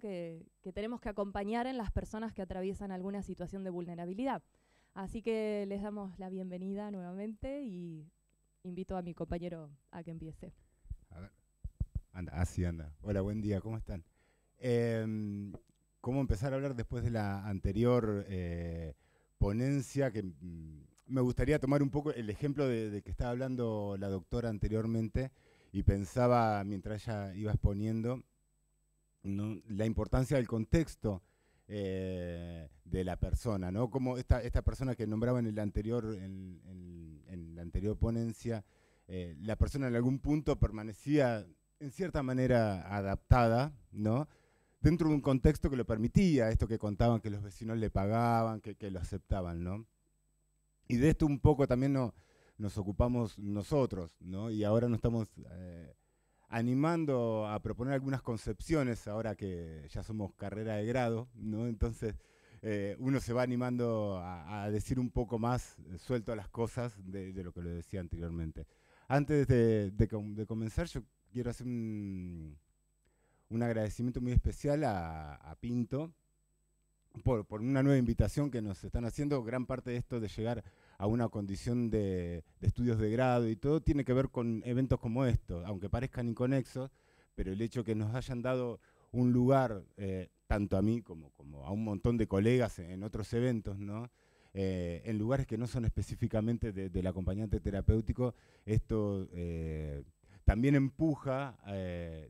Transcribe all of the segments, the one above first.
que, tenemos que acompañar en las personas que atraviesan alguna situación de vulnerabilidad. Así que les damos la bienvenida nuevamente y invito a mi compañero a que empiece. A ver. Anda, así ah, anda. Hola, buen día, ¿cómo están? Em, ¿Cómo empezar a hablar después de la anterior eh, ponencia? Que mm, me gustaría tomar un poco el ejemplo de, de, que estaba hablando la doctora anteriormente y pensaba mientras ella iba exponiendo la importancia del contexto eh, de la persona, ¿no? Como esta, esta persona que nombraba en el anterior, en, la anterior ponencia, eh, la persona en algún punto permanecía en cierta manera adaptada, ¿no? Dentro de un contexto que lo permitía, esto que contaban que los vecinos le pagaban, que, lo aceptaban, ¿no? Y de esto un poco también nos ocupamos nosotros, ¿no? Y ahora no estamos eh, animando a proponer algunas concepciones ahora que ya somos carrera de grado, Entonces eh, uno se va animando a, decir un poco más eh, suelto a las cosas de, lo que lo decía anteriormente. Antes de, comenzar, yo quiero hacer un, agradecimiento muy especial a, Pinto por, por, una nueva invitación que nos están haciendo. Gran parte de esto de llegar a una condición de, estudios de grado y todo, tiene que ver con eventos como estos, aunque parezcan inconexos, pero el hecho que nos hayan dado un lugar, eh, tanto a mí como, a un montón de colegas en, otros eventos, ¿no? Eh, en lugares que no son específicamente del acompañante terapéutico, esto eh, también empuja,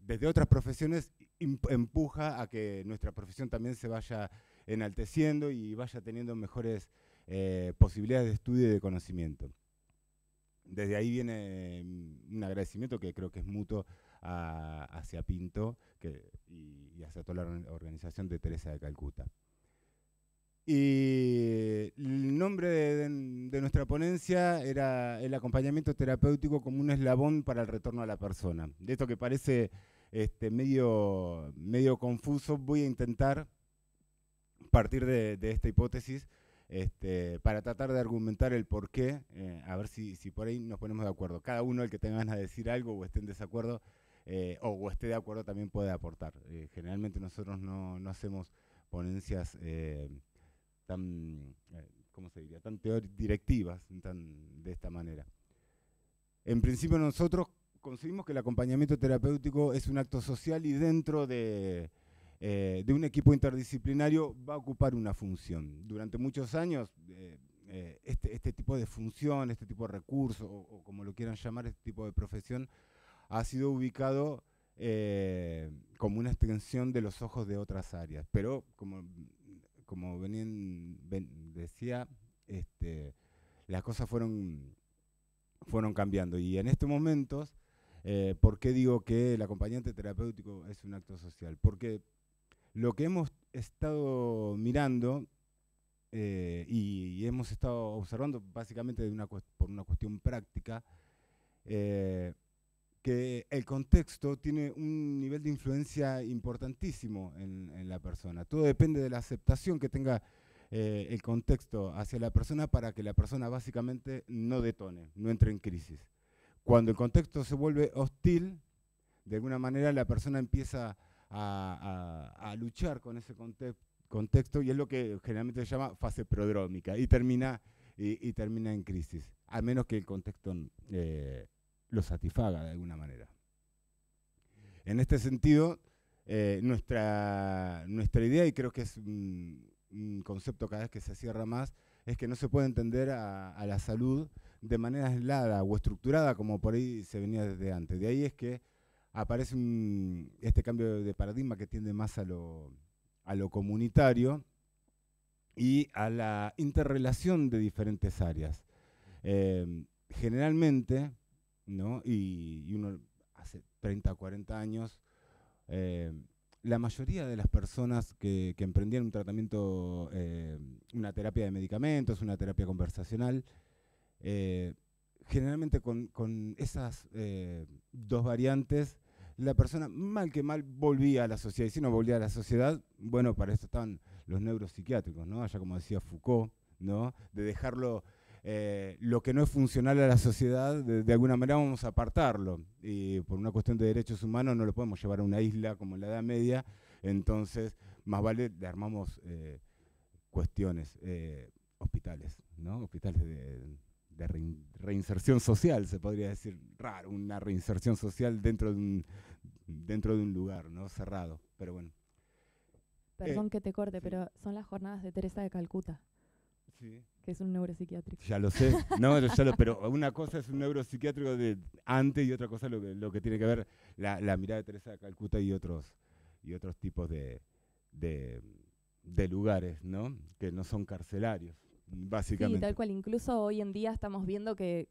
desde otras profesiones, empuja a que nuestra profesión también se vaya enalteciendo y vaya teniendo mejores eh, posibilidades de estudio y de conocimiento. Desde ahí viene mm, un agradecimiento que creo que es mutuo hacia Pinto y, hacia toda la organización de Teresa de Calcuta. Y el nombre de, nuestra ponencia era el acompañamiento terapéutico como un eslabón para el retorno a la persona. De esto que parece este, medio, medio confuso, voy a intentar partir de, esta hipótesis este, para tratar de argumentar el por qué, eh, a ver si, por ahí nos ponemos de acuerdo. Cada uno, el que tenga ganas de decir algo o esté en desacuerdo eh, o, esté de acuerdo, también puede aportar. Eh, generalmente nosotros no, hacemos ponencias tan, ¿cómo se diría?, tan directivas, de esta manera. En principio nosotros conseguimos que el acompañamiento terapéutico es un acto social y dentro de, eh, de un equipo interdisciplinario va a ocupar una función. Durante muchos años, eh, eh, este, este, tipo de función, este tipo de recurso, o, como lo quieran llamar, este tipo de profesión, ha sido ubicado como una extensión de los ojos de otras áreas. Pero, como, como decía, este, las cosas fueron, fueron cambiando. Y en estos momentos, ¿Por qué digo que el acompañante terapéutico es un acto social? Porque lo que hemos estado mirando eh, y, hemos estado observando básicamente de por una cuestión práctica, eh, que el contexto tiene un nivel de influencia importantísimo en, la persona. Todo depende de la aceptación que tenga eh, el contexto hacia la persona para que la persona básicamente no detone, no entre en crisis. Cuando el contexto se vuelve hostil, de alguna manera la persona empieza a, luchar con ese contexto y es lo que generalmente se llama fase prodrómica y termina, y, termina en crisis, a menos que el contexto eh, lo satisfaga de alguna manera. En este sentido, eh, nuestra, nuestra idea, y creo que es un, concepto cada vez que se cierra más, es que no se puede entender a, a la salud de manera aislada o estructurada como por ahí se venía desde antes. De ahí es que aparece este cambio de paradigma que tiende más a lo, comunitario y a la interrelación de diferentes áreas. Eh, generalmente, ¿no? y, uno hace 30, o 40 años, eh, la mayoría de las personas que, emprendían un tratamiento, eh, una terapia de medicamentos, una terapia conversacional, generalmente con, esas eh, dos variantes, la persona mal que mal volvía a la sociedad. Y si no volvía a la sociedad, bueno, para eso están los neuropsiquiátricos, ¿no? Allá como decía Foucault, ¿no? De dejarlo, eh, lo que no es funcional a la sociedad, de, alguna manera vamos a apartarlo. Y por una cuestión de derechos humanos no lo podemos llevar a una isla como en la Edad Media, entonces más vale le armamos eh, cuestiones, hospitales, ¿no? Hospitales de, la reinserción social, se podría decir, raro, una reinserción social dentro de un, dentro de un lugar ¿no? cerrado, pero bueno. Perdón eh, que te corte, pero son las jornadas de Teresa de Calcuta. Que es un neuropsiquiátrico. Ya lo sé, no, ya pero una cosa es un neuropsiquiátrico de antes y otra cosa lo que, lo que tiene que ver la, mirada de Teresa de Calcuta y otros, y otros tipos de, de, de lugares, ¿no? Que no son carcelarios. Básicamente. Sí, tal cual. Incluso hoy en día estamos viendo que,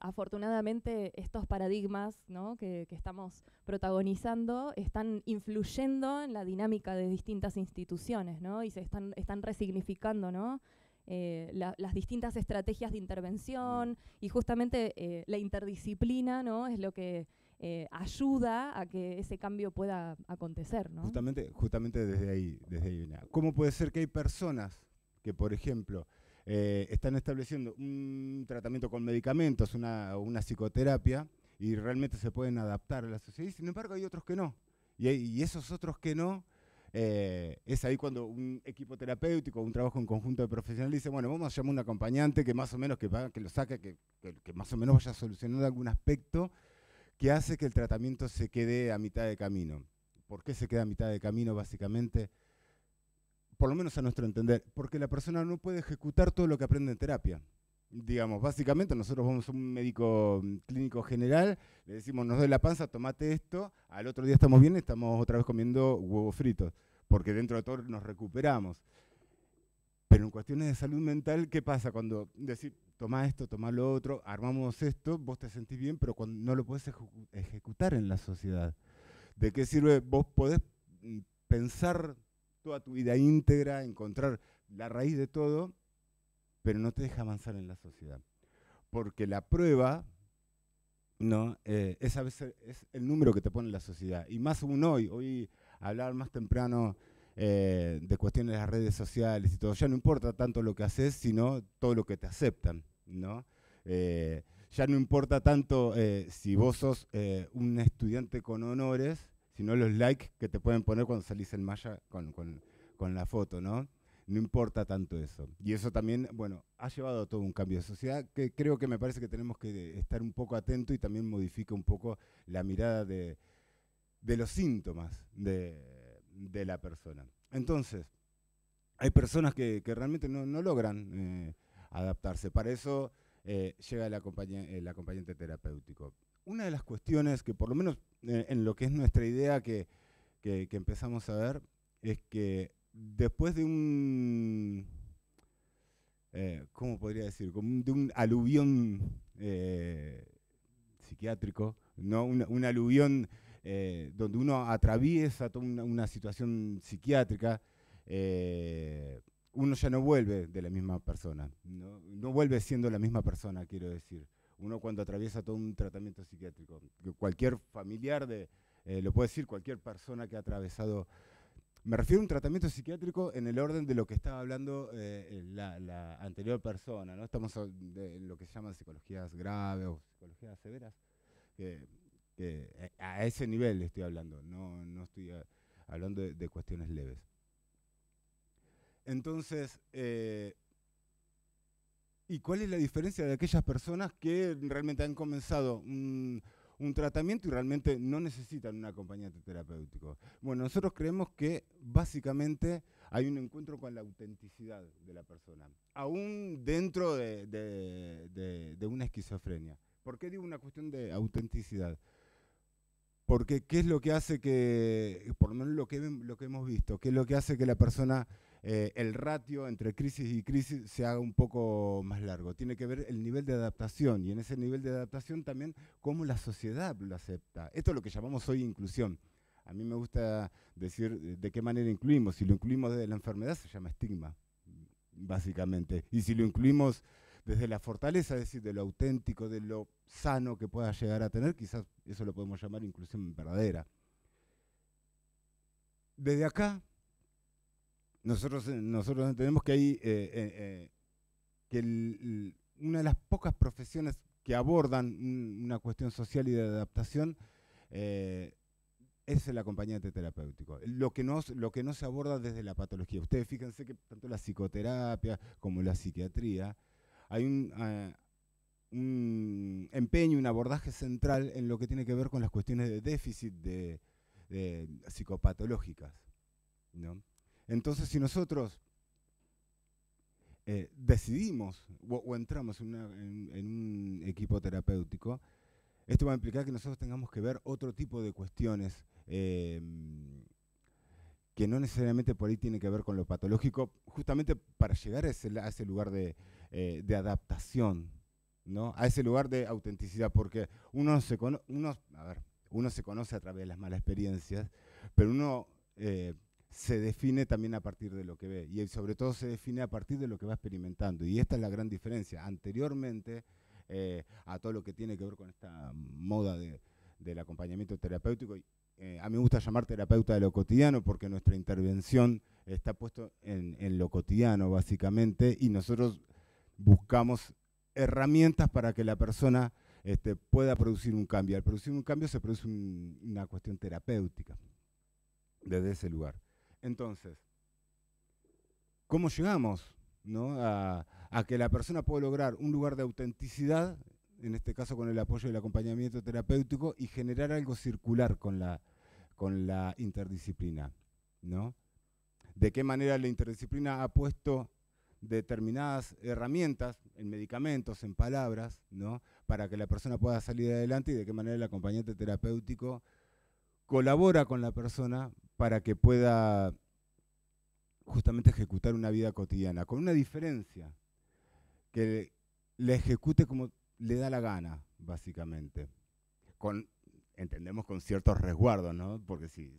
afortunadamente estos paradigmas que, estamos protagonizando están influyendo en la dinámica de distintas instituciones y se están, resignificando eh, las distintas estrategias de intervención y justamente eh, la interdisciplina ¿no? es lo que eh, ayuda a que ese cambio pueda acontecer. Justamente, justamente desde ahí, desde ahí. ¿Cómo puede ser que hay personas que, por ejemplo, eh, están estableciendo un tratamiento con medicamentos, una, psicoterapia, y realmente se pueden adaptar a la sociedad. Y sin embargo, hay otros que no. Y, esos otros que no, eh, es ahí cuando un equipo terapéutico, un trabajo en conjunto de profesionales dice, bueno, vamos a llamar a un acompañante que más o menos que, lo saque, que, que, más o menos vaya solucionando algún aspecto que hace que el tratamiento se quede a mitad de camino. ¿Por qué se queda a mitad de camino? Básicamente por lo menos a nuestro entender, porque la persona no puede ejecutar todo lo que aprende en terapia. Digamos, básicamente nosotros vamos a un médico mm, clínico general, le decimos, nos doy la panza, tomate esto, al otro día estamos bien, estamos otra vez comiendo huevos fritos, porque dentro de todo nos recuperamos. Pero en cuestiones de salud mental, ¿qué pasa cuando decís, toma esto, toma lo otro, armamos esto, vos te sentís bien, pero cuando no lo podés ejecutar en la sociedad? ¿De qué sirve? Vos podés mm, pensar toda tu vida íntegra, encontrar la raíz de todo, pero no te deja avanzar en la sociedad. Porque la prueba ¿no? Eh, es a veces el número que te pone la sociedad. Y más aún hoy, hoy hablar más temprano eh, de cuestiones de las redes sociales y todo, ya no importa tanto lo que haces, sino todo lo que te aceptan, ¿no? Eh, ya no importa tanto si vos sos un estudiante con honores sino los likes que te pueden poner cuando salís en malla con, la foto, ¿no? No importa tanto eso. Y eso también, bueno, ha llevado a todo un cambio de sociedad que creo que me parece que tenemos que estar un poco atento y también modifica un poco la mirada de, los síntomas de, la persona. Entonces, hay personas que, realmente no, logran eh, adaptarse. Para eso eh, llega el acompañante terapéutico una de las cuestiones que por lo menos eh, en lo que es nuestra idea que, empezamos a ver es que después de un, eh, ¿cómo podría decir? Como de un aluvión eh, psiquiátrico, ¿no? un, aluvión donde uno atraviesa toda una, situación psiquiátrica, uno ya no vuelve de la misma persona, no vuelve siendo la misma persona, quiero decir uno cuando atraviesa todo un tratamiento psiquiátrico, cualquier familiar de, eh, lo puede decir cualquier persona que ha atravesado, me refiero a un tratamiento psiquiátrico en el orden de lo que estaba hablando eh, eh, la, anterior persona, ¿no? Estamos en lo que se llaman psicologías graves o psicologías severas, a ese nivel estoy hablando, no, estoy hablando de, cuestiones leves. Entonces, ¿Y cuál es la diferencia de aquellas personas que realmente han comenzado un, tratamiento y realmente no necesitan un acompañante terapéutico? Bueno, nosotros creemos que básicamente hay un encuentro con la autenticidad de la persona, aún dentro de, una esquizofrenia. ¿Por qué digo una cuestión de autenticidad? Porque qué es lo que hace que, por lo menos lo que hemos visto, qué es lo que hace que la persona eh, el ratio entre crisis y crisis se haga un poco más largo. Tiene que ver el nivel de adaptación y en ese nivel de adaptación también cómo la sociedad lo acepta. Esto es lo que llamamos hoy inclusión. A mí me gusta decir eh, de qué manera incluimos. Si lo incluimos desde la enfermedad se llama estigma, básicamente. Y si lo incluimos desde la fortaleza, es decir, de lo auténtico, de lo sano que pueda llegar a tener, quizás eso lo podemos llamar inclusión verdadera. Desde acá eh, nosotros, entendemos que hay eh, eh, que una de las pocas profesiones que abordan una cuestión social y de adaptación es el acompañante terapéutico. Lo que, no, se aborda desde la patología. Ustedes fíjense que tanto la psicoterapia como la psiquiatría hay un, un empeño, un abordaje central en lo que tiene que ver con las cuestiones de déficit de, psicopatológicas. ¿no? Entonces, si nosotros eh, decidimos o, entramos en, un equipo terapéutico, esto va a implicar que nosotros tengamos que ver otro tipo de cuestiones em, que no necesariamente por ahí tiene que ver con lo patológico, justamente para llegar a ese, lugar eh, de, adaptación, ¿no? a ese lugar de autenticidad, porque uno se, uno se conoce a través de las malas experiencias, pero uno eh, se define también a partir de lo que ve y sobre todo se define a partir de lo que va experimentando. Y esta es la gran diferencia. Anteriormente eh, a todo lo que tiene que ver con esta moda del acompañamiento terapéutico, eh, a mí me gusta llamar terapeuta de lo cotidiano porque nuestra intervención está puesta en, lo cotidiano básicamente y nosotros buscamos herramientas para que la persona este, pueda producir un cambio. Al producir un cambio se produce una cuestión terapéutica desde ese lugar. Entonces, ¿cómo llegamos a, que la persona pueda lograr un lugar de autenticidad, en este caso con el apoyo del acompañamiento terapéutico, y generar algo circular con la, interdisciplina? ¿no? ¿De qué manera la interdisciplina ha puesto determinadas herramientas, en medicamentos, en palabras, ¿no? para que la persona pueda salir adelante y de qué manera el acompañante terapéutico colabora con la persona para que pueda justamente ejecutar una vida cotidiana, con una diferencia, que le ejecute como le da la gana, básicamente. Con, entendemos con ciertos resguardos, ¿no? Porque si,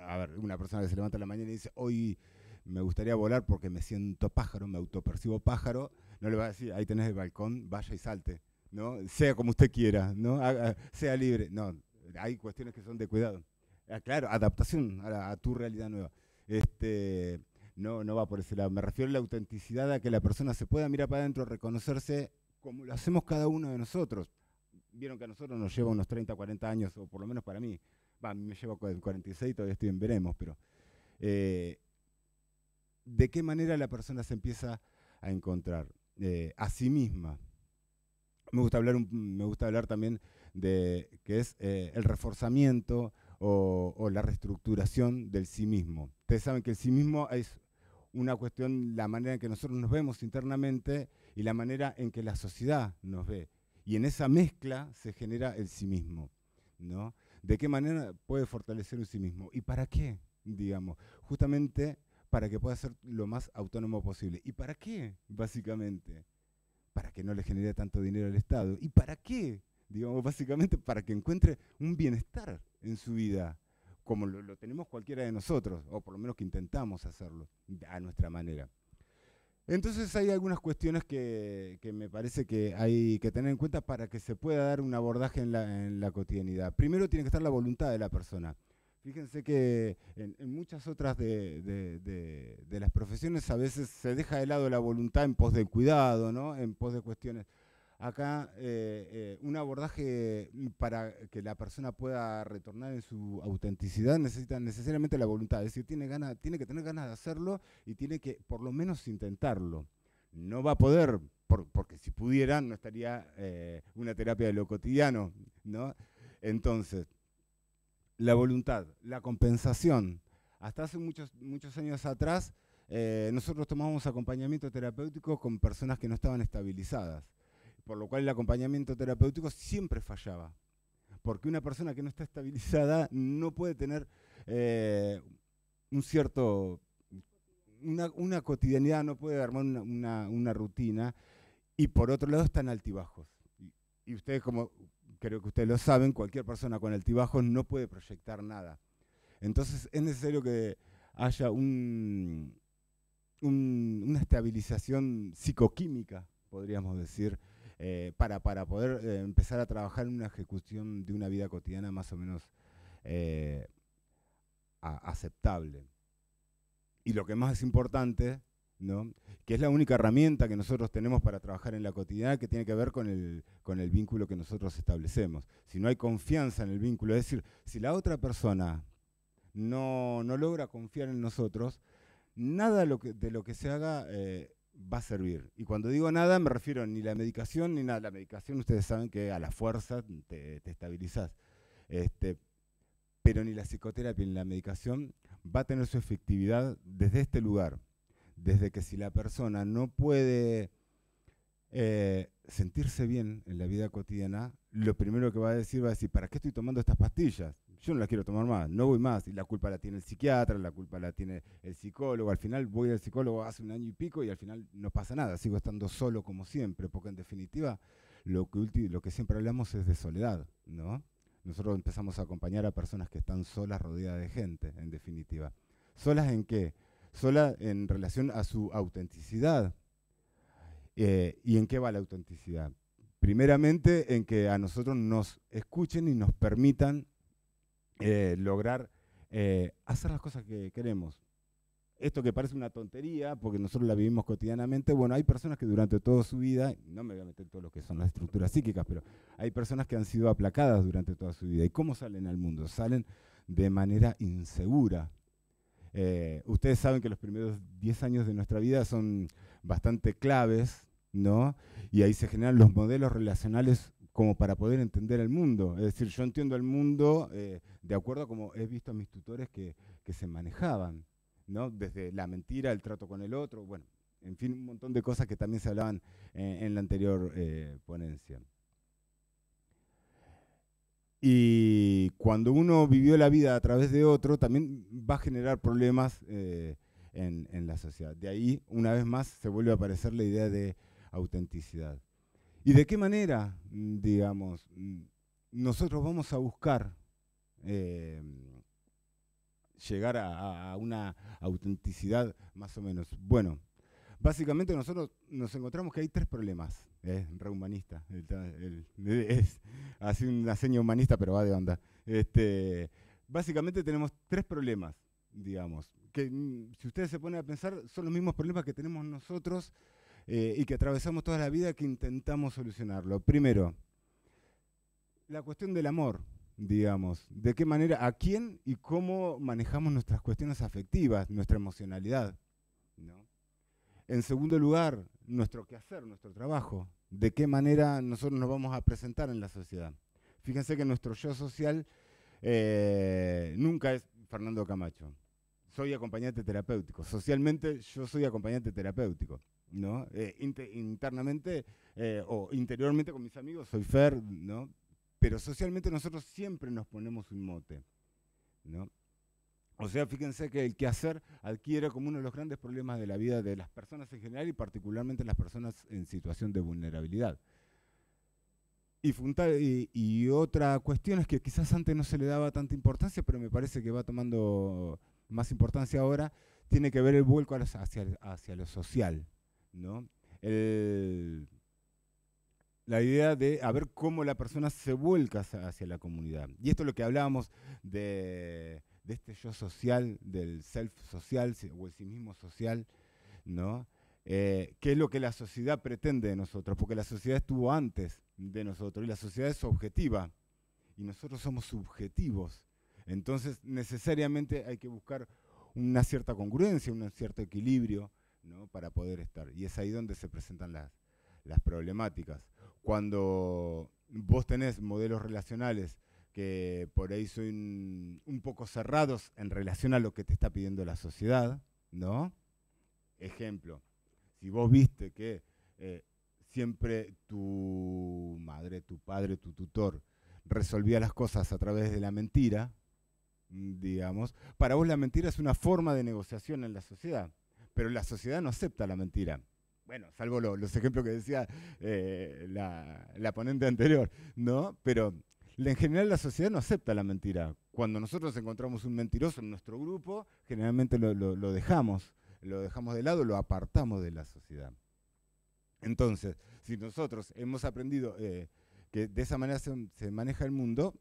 a ver, una persona se levanta la mañana y dice, hoy me gustaría volar porque me siento pájaro, me autopercibo pájaro, no le va a decir, ahí tenés el balcón, vaya y salte, ¿no? Sea como usted quiera, ¿no? sea libre. No, hay cuestiones que son de cuidado. Ah, claro, adaptación a, tu realidad nueva. Este, no, no va por ese lado. Me refiero a la autenticidad, a que la persona se pueda mirar para adentro, reconocerse como lo hacemos cada uno de nosotros. Vieron que a nosotros nos lleva unos 30, 40 años, o por lo menos para mí. Va, me lleva 46, todavía estoy en veremos, pero... Eh, ¿De qué manera la persona se empieza a encontrar eh, a sí misma? Me gusta hablar, me gusta hablar también de, que es eh, el reforzamiento o, la reestructuración del sí mismo. Ustedes saben que el sí mismo es una cuestión, la manera en que nosotros nos vemos internamente y la manera en que la sociedad nos ve. Y en esa mezcla se genera el sí mismo. ¿no? ¿De qué manera puede fortalecer un sí mismo? ¿Y para qué? Digamos, justamente para que pueda ser lo más autónomo posible. ¿Y para qué, básicamente? Para que no le genere tanto dinero al Estado. ¿Y para qué, digamos, básicamente para que encuentre un bienestar en su vida, como lo, tenemos cualquiera de nosotros, o por lo menos que intentamos hacerlo a nuestra manera. Entonces hay algunas cuestiones que, me parece que hay que tener en cuenta para que se pueda dar un abordaje en la, cotidianidad. Primero tiene que estar la voluntad de la persona. Fíjense que en, muchas otras de, las profesiones a veces se deja de lado la voluntad en pos de cuidado, ¿no? en pos de cuestiones acá eh, eh, un abordaje para que la persona pueda retornar en su autenticidad necesita necesariamente la voluntad, es decir, tiene, que tener ganas de hacerlo y tiene que por lo menos intentarlo. No va a poder, porque si pudiera no estaría eh, una terapia de lo cotidiano, ¿no? Entonces, la voluntad, la compensación. Hasta hace muchos, muchos años atrás, nosotros tomábamos acompañamiento terapéutico con personas que no estaban estabilizadas por lo cual el acompañamiento terapéutico siempre fallaba, porque una persona que no está estabilizada no puede tener eh, un cierto, una, cotidianidad, no puede armar una, rutina, y por otro lado están altibajos. Y, ustedes, como creo que ustedes lo saben, cualquier persona con altibajos no puede proyectar nada. Entonces es necesario que haya un, una estabilización psicoquímica, podríamos decir, eh, para, poder eh, empezar a trabajar en una ejecución de una vida cotidiana más o menos eh, aceptable. Y lo que más es importante, ¿no? que es la única herramienta que nosotros tenemos para trabajar en la cotidiana que tiene que ver con el, con el vínculo que nosotros establecemos. Si no hay confianza en el vínculo, es decir, si la otra persona no, logra confiar en nosotros, nada de lo que se haga va a servir. Y cuando digo nada, me refiero ni la medicación ni nada. La medicación, ustedes saben que a la fuerza te, te estabilizás. Este, pero ni la psicoterapia ni la medicación va a tener su efectividad desde este lugar. Desde que si la persona no puede eh, sentirse bien en la vida cotidiana, lo primero que va a decir va a decir, ¿para qué estoy tomando estas pastillas? yo no la quiero tomar más, no voy más. Y la culpa la tiene el psiquiatra, la culpa la tiene el psicólogo. Al final voy al psicólogo hace un año y pico y al final no pasa nada, sigo estando solo como siempre, porque en definitiva lo que, lo que siempre hablamos es de soledad, ¿no? Nosotros empezamos a acompañar a personas que están solas, rodeadas de gente, en definitiva. ¿Solas en qué? Solas en relación a su autenticidad. Eh, ¿Y en qué va la autenticidad? Primeramente en que a nosotros nos escuchen y nos permitan eh, lograr eh, hacer las cosas que queremos. Esto que parece una tontería, porque nosotros la vivimos cotidianamente, bueno, hay personas que durante toda su vida, no me voy a meter en todo lo que son las estructuras psíquicas, pero hay personas que han sido aplacadas durante toda su vida. ¿Y cómo salen al mundo? Salen de manera insegura. Eh, ustedes saben que los primeros 10 años de nuestra vida son bastante claves, ¿no? Y ahí se generan los modelos relacionales como para poder entender el mundo. Es decir, yo entiendo el mundo eh, de acuerdo a como he visto a mis tutores que, se manejaban, ¿no? Desde la mentira, el trato con el otro, bueno, en fin, un montón de cosas que también se hablaban eh, en la anterior eh, ponencia. Y cuando uno vivió la vida a través de otro, también va a generar problemas en la sociedad. De ahí, una vez más, se vuelve a aparecer la idea de autenticidad. ¿Y de qué manera, mm, digamos, mm, nosotros vamos a buscar em, llegar a, una autenticidad más o menos? Bueno, básicamente nosotros nos encontramos que hay tres problemas. Es ¿eh? rehumanista, es así una seña humanista, pero va de onda. Este, básicamente tenemos tres problemas, digamos, que mm, si ustedes se ponen a pensar son los mismos problemas que tenemos nosotros eh, y que atravesamos toda la vida que intentamos solucionarlo. Primero, la cuestión del amor, digamos, de qué manera, a quién y cómo manejamos nuestras cuestiones afectivas, nuestra emocionalidad. En segundo lugar, nuestro quehacer, nuestro trabajo, de qué manera nosotros nos vamos a presentar en la sociedad. Fíjense que nuestro yo social eh, nunca es Fernando Camacho. Soy acompañante terapéutico. Socialmente yo soy acompañante terapéutico. ¿no? Eh, internamente eh, o interiormente con mis amigos soy Fer, ¿no? Pero socialmente nosotros siempre nos ponemos un mote, ¿no? O sea, fíjense que el quehacer adquiere como uno de los grandes problemas de la vida de las personas en general y particularmente las personas en situación de vulnerabilidad. Y, y, y otra cuestión es que quizás antes no se le daba tanta importancia, pero me parece que va tomando más importancia ahora, tiene que ver el vuelco hacia, hacia lo social, ¿no? la idea de a ver cómo la persona se vuelca hacia la comunidad. Y esto es lo que hablábamos de, de este yo social, del self social o el sí mismo social, ¿no? Eh, ¿Qué es lo que la sociedad pretende de nosotros? Porque la sociedad estuvo antes de nosotros y la sociedad es objetiva y nosotros somos subjetivos. Entonces, necesariamente hay que buscar una cierta congruencia, un cierto equilibrio ¿no? para poder estar. Y es ahí donde se presentan las, problemáticas. Cuando vos tenés modelos relacionales que por ahí son un poco cerrados en relación a lo que te está pidiendo la sociedad, ¿no? Ejemplo, si vos viste que eh, siempre tu madre, tu padre, tu tutor resolvía las cosas a través de la mentira, digamos, para vos la mentira es una forma de negociación en la sociedad pero la sociedad no acepta la mentira. Bueno, salvo los ejemplos que decía eh, la, ponente anterior, ¿no? Pero en general la sociedad no acepta la mentira. Cuando nosotros encontramos un mentiroso en nuestro grupo, generalmente lo, dejamos, lo dejamos de lado, lo apartamos de la sociedad. Entonces, si nosotros hemos aprendido eh, que de esa manera se maneja el mundo,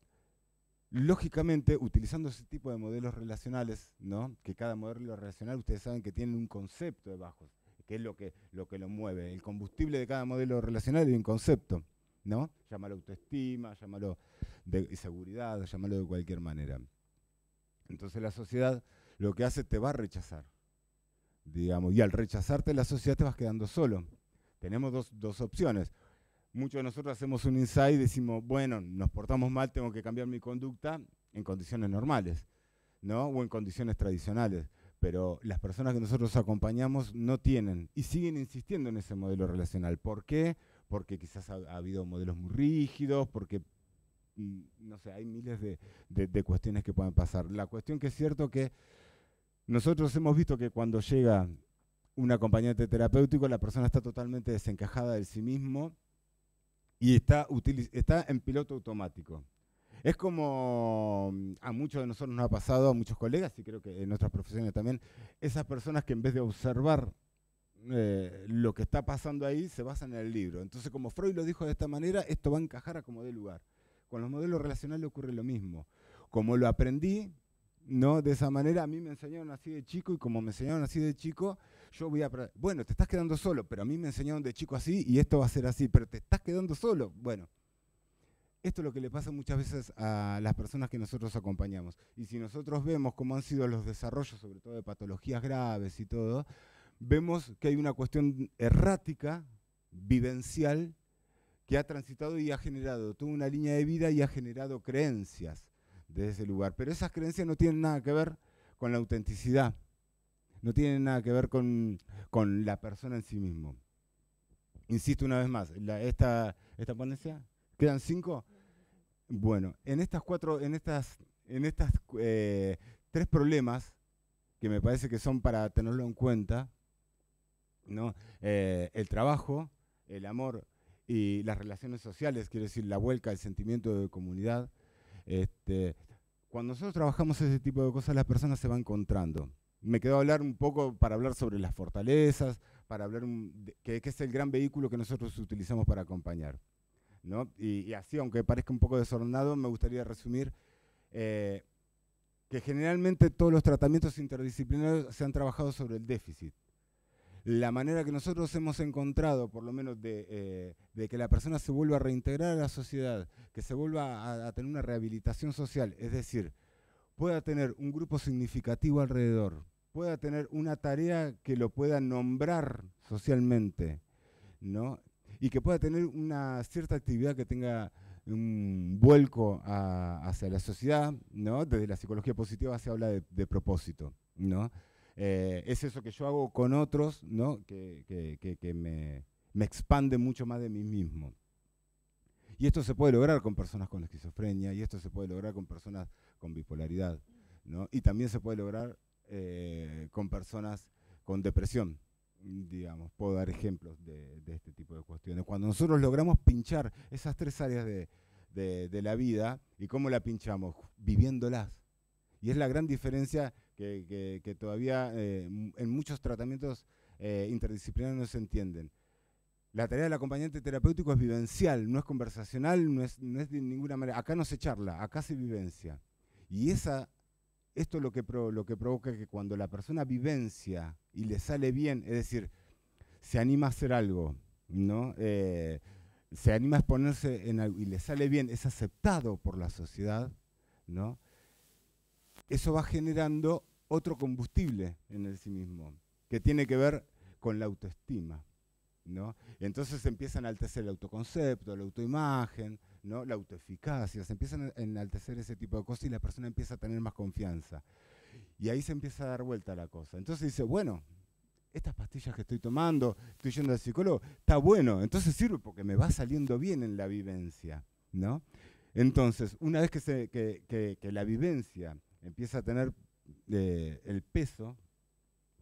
Lógicamente, utilizando ese tipo de modelos relacionales, ¿no? que cada modelo relacional ustedes saben que tiene un concepto debajo, que es lo que, lo que lo mueve. El combustible de cada modelo relacional es un concepto, ¿no? Llámalo autoestima, llámalo de seguridad, llámalo de cualquier manera. Entonces la sociedad lo que hace te va a rechazar, digamos, y al rechazarte la sociedad te vas quedando solo. Tenemos dos opciones muchos de nosotros hacemos un insight y decimos, bueno, nos portamos mal, tengo que cambiar mi conducta en condiciones normales, ¿no? O en condiciones tradicionales. Pero las personas que nosotros acompañamos no tienen y siguen insistiendo en ese modelo relacional. ¿Por qué? Porque quizás ha, habido modelos muy rígidos, porque, mm, no sé, hay miles de, cuestiones que pueden pasar. La cuestión que es cierto que nosotros hemos visto que cuando llega un acompañante terapéutico, la persona está totalmente desencajada de sí mismo, y está, está en piloto automático. Es como mm, a muchos de nosotros nos ha pasado, a muchos colegas y creo que en otras profesiones también, esas personas que en vez de observar eh, lo que está pasando ahí se basan en el libro. Entonces, como Freud lo dijo de esta manera, esto va a encajar a como dé lugar. Con los modelos relacionales ocurre lo mismo. Como lo aprendí, ¿no? De esa manera a mí me enseñaron así de chico y como me enseñaron así de chico, yo voy a... Bueno, te estás quedando solo, pero a mí me enseñaron de chico así y esto va a ser así, pero te estás quedando solo. Bueno, esto es lo que le pasa muchas veces a las personas que nosotros acompañamos. Y si nosotros vemos cómo han sido los desarrollos, sobre todo de patologías graves y todo, vemos que hay una cuestión errática, vivencial, que ha transitado y ha generado toda una línea de vida y ha generado creencias desde ese lugar. Pero esas creencias no tienen nada que ver con la autenticidad no tiene nada que ver con, la persona en sí mismo. Insisto una vez más, esta, esta ponencia, ¿quedan cinco? Bueno, en estas cuatro, en estas, en estas eh, tres problemas, que me parece que son para tenerlo en cuenta, ¿no? Eh, el trabajo, el amor y las relaciones sociales, quiero decir, la vuelca, el sentimiento de comunidad. Este, cuando nosotros trabajamos ese tipo de cosas, las personas se van encontrando me quedo a hablar un poco para hablar sobre las fortalezas, para hablar de, que, es el gran vehículo que nosotros utilizamos para acompañar. ¿no? Y, así, aunque parezca un poco desordenado, me gustaría resumir eh, que generalmente todos los tratamientos interdisciplinarios se han trabajado sobre el déficit. La manera que nosotros hemos encontrado, por lo menos, de, eh, que la persona se vuelva a reintegrar a la sociedad, que se vuelva a tener una rehabilitación social, es decir, pueda tener un grupo significativo alrededor, pueda tener una tarea que lo pueda nombrar socialmente, ¿no? Y que pueda tener una cierta actividad que tenga un vuelco hacia la sociedad, ¿no? Desde la psicología positiva se habla de, propósito, ¿no? Eh, es eso que yo hago con otros, ¿no? Que, que, que, que me, me, expande mucho más de mí mismo. Y esto se puede lograr con personas con esquizofrenia, y esto se puede lograr con personas con bipolaridad, ¿no? Y también se puede lograr eh, con personas con depresión, digamos, puedo dar ejemplos de, este tipo de cuestiones. Cuando nosotros logramos pinchar esas tres áreas de, de, la vida, ¿y cómo la pinchamos? Viviéndolas. Y es la gran diferencia que, que, todavía eh, en muchos tratamientos eh, interdisciplinarios no se entienden. La tarea del acompañante terapéutico es vivencial, no es conversacional, no es, no es de ninguna manera. Acá no se charla, acá se vivencia. Y esa esto es lo que, lo que provoca que cuando la persona vivencia y le sale bien, es decir, se anima a hacer algo, ¿no? Eh, se anima a exponerse en y le sale bien, es aceptado por la sociedad, ¿no? Eso va generando otro combustible en el sí mismo, que tiene que ver con la autoestima, ¿no? Entonces empiezan a enaltecer el autoconcepto, la autoimagen, la autoeficacia, se empiezan a enaltecer ese tipo de cosas y la persona empieza a tener más confianza. Y ahí se empieza a dar vuelta la cosa. Entonces dice, bueno, estas pastillas que estoy tomando, estoy yendo al psicólogo, está bueno, entonces sirve porque me va saliendo bien en la vivencia, ¿no? Entonces, una vez que, la vivencia empieza a tener eh, el peso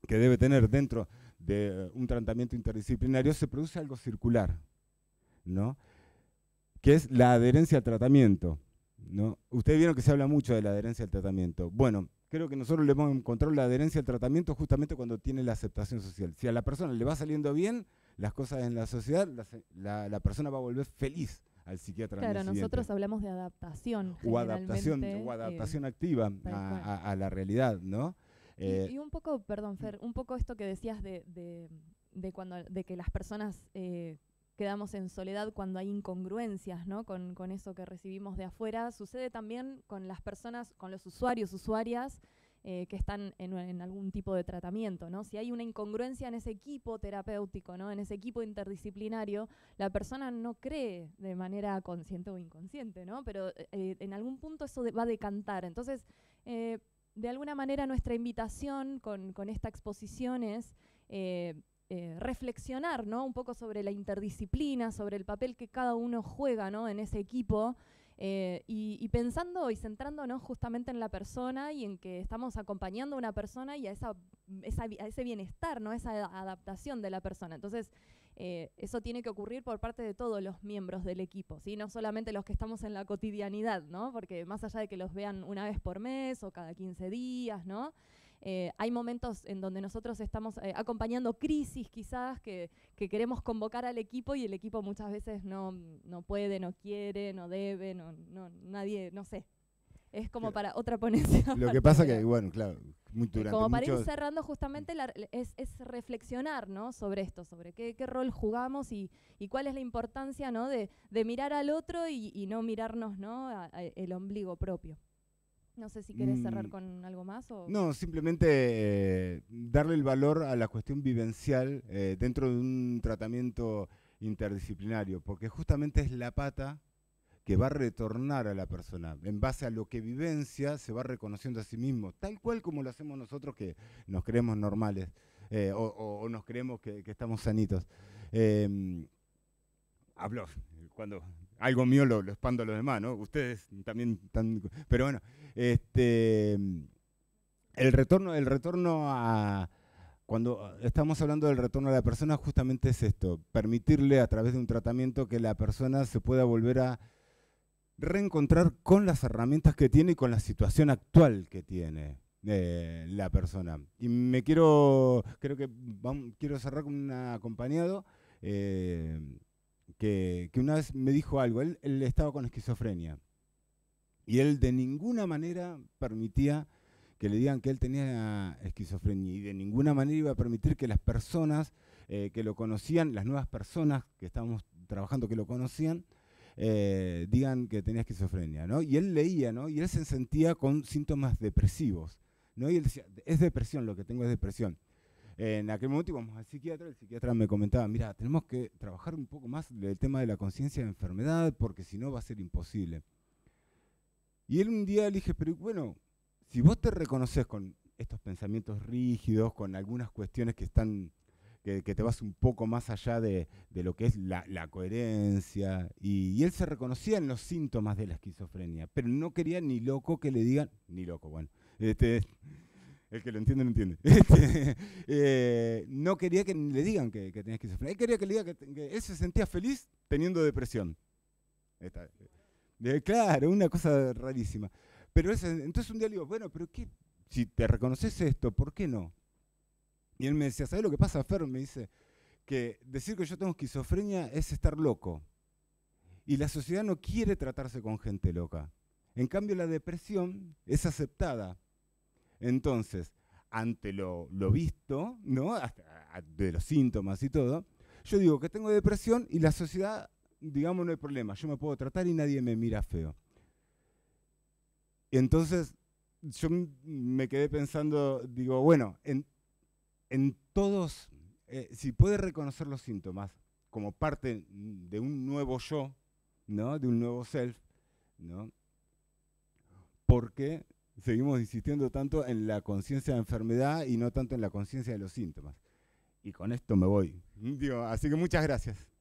que debe tener dentro de un tratamiento interdisciplinario, se produce algo circular, ¿no? que es la adherencia al tratamiento. ¿no? Ustedes vieron que se habla mucho de la adherencia al tratamiento. Bueno, creo que nosotros le vamos a la adherencia al tratamiento justamente cuando tiene la aceptación social. Si a la persona le va saliendo bien las cosas en la sociedad, la, persona va a volver feliz al psiquiatra. Claro, nosotros hablamos de adaptación. O adaptación, eh, adaptación activa a, la realidad, ¿no? Eh, y, un poco, perdón, Fer, un poco esto que decías de, cuando, de que las personas... Eh, quedamos en soledad cuando hay incongruencias ¿no? con, eso que recibimos de afuera. Sucede también con las personas, con los usuarios, usuarias eh, que están en, algún tipo de tratamiento. ¿no? Si hay una incongruencia en ese equipo terapéutico, ¿no? en ese equipo interdisciplinario, la persona no cree de manera consciente o inconsciente, pero eh, en algún punto eso va a decantar. Entonces, eh, de alguna manera nuestra invitación con, con esta exposición es eh, reflexionar un poco sobre la interdisciplina, sobre el papel que cada uno juega en ese equipo. Eh, y, pensando y centrándonos justamente en la persona y en que estamos acompañando a una persona y a, esa, ese bienestar, ¿no? esa adaptación de la persona. Entonces, eh, eso tiene que ocurrir por parte de todos los miembros del equipo, ¿sí? no solamente los que estamos en la cotidianidad, ¿no? porque más allá de que los vean una vez por mes o cada 15 días, ¿no? Eh, hay momentos en donde nosotros estamos eh, acompañando crisis quizás que, queremos convocar al equipo y el equipo muchas veces no, puede, no quiere, no debe, no, nadie, no sé, es como para otra ponencia. Lo que pasa que, bueno, claro, muy eh, durante Como para ir cerrando justamente es, reflexionar, Sobre esto, sobre qué, rol jugamos y, cuál es la importancia, De, mirar al otro y, no mirarnos, ¿no? el ombligo propio. No sé si querés cerrar mm, con algo más o... No, simplemente eh, darle el valor a la cuestión vivencial eh, dentro de un tratamiento interdisciplinario, porque justamente es la pata que va a retornar a la persona. En base a lo que vivencia, se va reconociendo a sí mismo, tal cual como lo hacemos nosotros que nos creemos normales eh, o, nos creemos que, estamos sanitos. Em, hablo cuando algo mío lo, expando a los demás, ¿no? Ustedes también están... Pero bueno, este, el retorno, el retorno a... Cuando estamos hablando del retorno a la persona, justamente es esto, permitirle a través de un tratamiento que la persona se pueda volver a reencontrar con las herramientas que tiene y con la situación actual que tiene eh, la persona. Y me quiero, creo que quiero cerrar con un acompañado. Eh, que, una vez me dijo algo, él, estaba con esquizofrenia y él de ninguna manera permitía que le digan que él tenía esquizofrenia y de ninguna manera iba a permitir que las personas eh, que lo conocían, las nuevas personas que estábamos trabajando que lo conocían, eh, digan que tenía esquizofrenia, ¿no? Y él leía, ¿no? Y él se sentía con síntomas depresivos, ¿no? Y él decía, es depresión, lo que tengo es depresión. En aquel momento íbamos al psiquiatra, el psiquiatra me comentaba, mira, tenemos que trabajar un poco más el tema de la conciencia de enfermedad, porque si no va a ser imposible. Y él un día le dije, pero bueno, si vos te reconoces con estos pensamientos rígidos, con algunas cuestiones que están que, te vas un poco más allá de, lo que es la, coherencia. Y, y, él se reconocía en los síntomas de la esquizofrenia, pero no quería ni loco que le digan, ni loco, bueno. Este, el que lo entiende, lo entiende. Este, eh, no quería que le digan que, tenía esquizofrenia. Él quería que le digan que, él se sentía feliz teniendo depresión. Eh, eh, claro, una cosa rarísima. Pero entonces un día le digo, bueno, pero qué, si te reconoces esto, ¿por qué no? Y él me decía, ¿sabes lo que pasa, Fer? Me dice que decir que yo tengo esquizofrenia es estar loco. Y la sociedad no quiere tratarse con gente loca. En cambio, la depresión es aceptada entonces, ante lo, visto, ¿no? de los síntomas y todo, yo digo que tengo depresión y la sociedad, digamos, no hay problema, yo me puedo tratar y nadie me mira feo. Y Entonces, yo me quedé pensando, digo, bueno, en, todos, eh, si puede reconocer los síntomas como parte mm, de un nuevo yo, ¿no? De un nuevo self, ¿no? Porque seguimos insistiendo tanto en la conciencia de enfermedad y no tanto en la conciencia de los síntomas. Y con esto me voy. así que muchas gracias.